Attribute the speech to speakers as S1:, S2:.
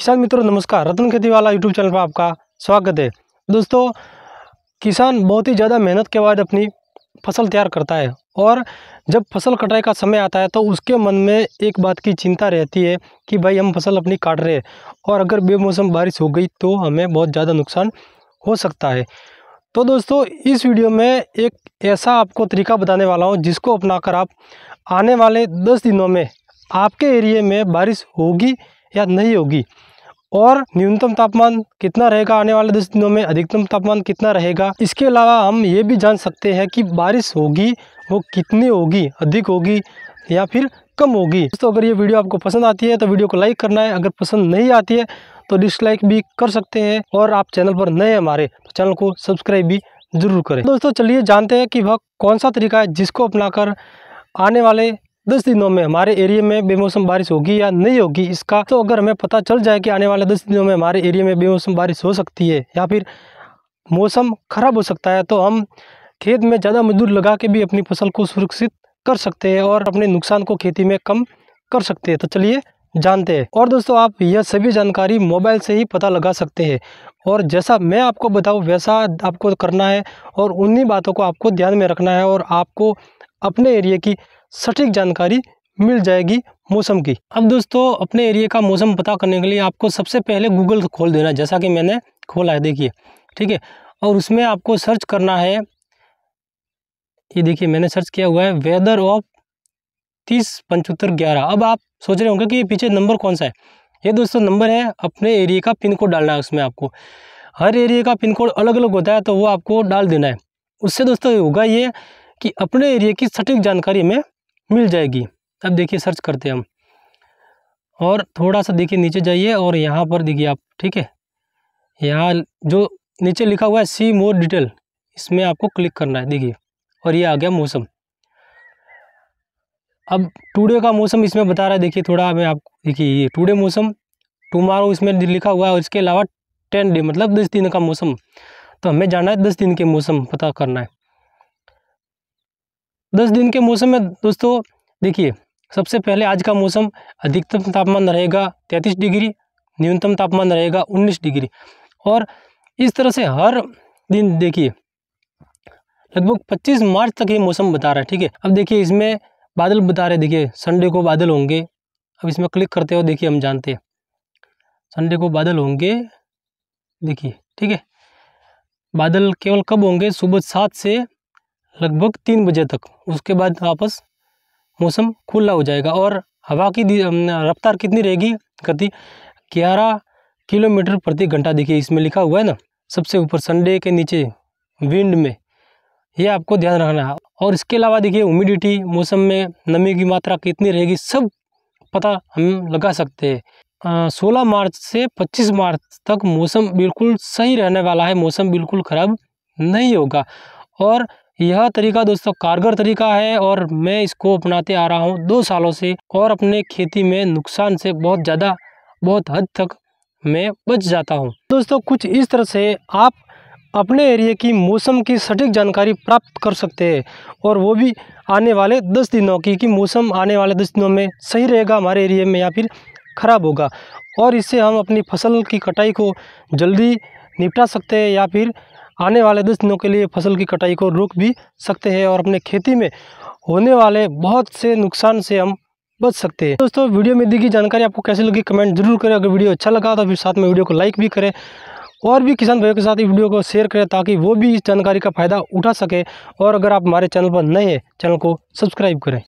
S1: किसान मित्रों नमस्कार रतन खेती वाला यूट्यूब चैनल पर आपका स्वागत है दोस्तों किसान बहुत ही ज़्यादा मेहनत के बाद अपनी फसल तैयार करता है और जब फसल कटाई का समय आता है तो उसके मन में एक बात की चिंता रहती है कि भाई हम फसल अपनी काट रहे हैं और अगर बेमौसम बारिश हो गई तो हमें बहुत ज़्यादा नुकसान हो सकता है तो दोस्तों इस वीडियो में एक ऐसा आपको तरीका बताने वाला हूँ जिसको अपना आप आने वाले दस दिनों में आपके एरिए में बारिश होगी या नहीं होगी और न्यूनतम तापमान कितना रहेगा आने वाले दस दिनों में अधिकतम तापमान कितना रहेगा इसके अलावा हम ये भी जान सकते हैं कि बारिश होगी वो कितनी होगी अधिक होगी या फिर कम होगी दोस्तों अगर ये वीडियो आपको पसंद आती है तो वीडियो को लाइक करना है अगर पसंद नहीं आती है तो डिसलाइक भी कर सकते हैं और आप चैनल पर नए हमारे तो चैनल को सब्सक्राइब भी जरूर करें दोस्तों चलिए जानते हैं कि वह कौन सा तरीका है जिसको अपनाकर आने वाले दस दिनों में हमारे एरिया में बेमौसम बारिश होगी या नहीं होगी इसका तो अगर हमें पता चल जाए कि आने वाले दस दिनों में हमारे एरिया में बेमौसम बारिश हो सकती है या फिर मौसम खराब हो सकता है तो हम खेत में ज़्यादा मजदूर लगा के भी अपनी फसल को सुरक्षित कर सकते हैं और अपने नुकसान को खेती में कम कर सकते हैं तो चलिए जानते हैं और दोस्तों आप यह सभी जानकारी मोबाइल से ही पता लगा सकते हैं और जैसा मैं आपको बताऊँ वैसा आपको करना है और उन्हीं बातों को आपको ध्यान में रखना है और आपको अपने एरिया की सटीक जानकारी मिल जाएगी मौसम की अब दोस्तों अपने एरिया का मौसम पता करने के लिए आपको सबसे पहले गूगल खोल देना जैसा कि मैंने खोला है देखिए ठीक है और उसमें आपको सर्च करना है ये देखिए मैंने सर्च किया हुआ है वेदर ऑफ तीस पंचहत्तर ग्यारह अब आप सोच रहे होंगे कि ये पीछे नंबर कौन सा है ये दोस्तों नंबर है अपने एरिया का पिन कोड डालना है उसमें आपको हर एरिया का पिन कोड अलग अलग होता है तो वो आपको डाल देना है उससे दोस्तों होगा ये कि अपने एरिया की सटीक जानकारी हमें मिल जाएगी अब देखिए सर्च करते हैं हम और थोड़ा सा देखिए नीचे जाइए और यहाँ पर देखिए आप ठीक है यहाँ जो नीचे लिखा हुआ है सी मोर डिटेल इसमें आपको क्लिक करना है देखिए और ये आ गया मौसम अब टुडे का मौसम इसमें बता रहा है देखिए थोड़ा मैं आपको देखिए ये टुडे मौसम टुमारो इसमें लिखा हुआ है और इसके अलावा टेन डे मतलब दस दिन का मौसम तो हमें जाना है दस दिन के मौसम पता करना है दस दिन के मौसम में दोस्तों देखिए सबसे पहले आज का मौसम अधिकतम तापमान रहेगा तैंतीस डिग्री न्यूनतम तापमान रहेगा उन्नीस डिग्री और इस तरह से हर दिन देखिए लगभग 25 मार्च तक ये मौसम बता रहा है ठीक है अब देखिए इसमें बादल बता रहे देखिए संडे को बादल होंगे अब इसमें क्लिक करते हो देखिए हम जानते हैं संडे को बादल होंगे देखिए ठीक है बादल केवल कब होंगे सुबह सात से लगभग तीन बजे तक उसके बाद वापस मौसम खुला हो जाएगा और हवा की रफ्तार कितनी रहेगी गति ग्यारह किलोमीटर प्रति घंटा देखिए इसमें लिखा हुआ है ना सबसे ऊपर संडे के नीचे विंड में ये आपको ध्यान रखना है और इसके अलावा देखिए ह्यूमिडिटी मौसम में नमी की मात्रा कितनी रहेगी सब पता हम लगा सकते हैं सोलह मार्च से पच्चीस मार्च तक मौसम बिल्कुल सही रहने वाला है मौसम बिल्कुल ख़राब नहीं होगा और यह तरीका दोस्तों कारगर तरीका है और मैं इसको अपनाते आ रहा हूँ दो सालों से और अपने खेती में नुकसान से बहुत ज़्यादा बहुत हद तक मैं बच जाता हूँ दोस्तों कुछ इस तरह से आप अपने एरिए की मौसम की सटीक जानकारी प्राप्त कर सकते हैं और वो भी आने वाले दस दिनों की कि मौसम आने वाले दस दिनों में सही रहेगा हमारे एरिए में या फिर ख़राब होगा और इससे हम अपनी फसल की कटाई को जल्दी निपटा सकते हैं या फिर आने वाले दस दिनों के लिए फसल की कटाई को रोक भी सकते हैं और अपने खेती में होने वाले बहुत से नुकसान से हम बच सकते हैं दोस्तों वीडियो में दी गई जानकारी आपको कैसी लगी कमेंट जरूर करें अगर वीडियो अच्छा लगा तो फिर साथ में वीडियो को लाइक भी करें और भी किसान भाइयों के साथ इस वीडियो को शेयर करें ताकि वो भी इस जानकारी का फ़ायदा उठा सके और अगर आप हमारे चैनल पर नए हैं चैनल को सब्सक्राइब करें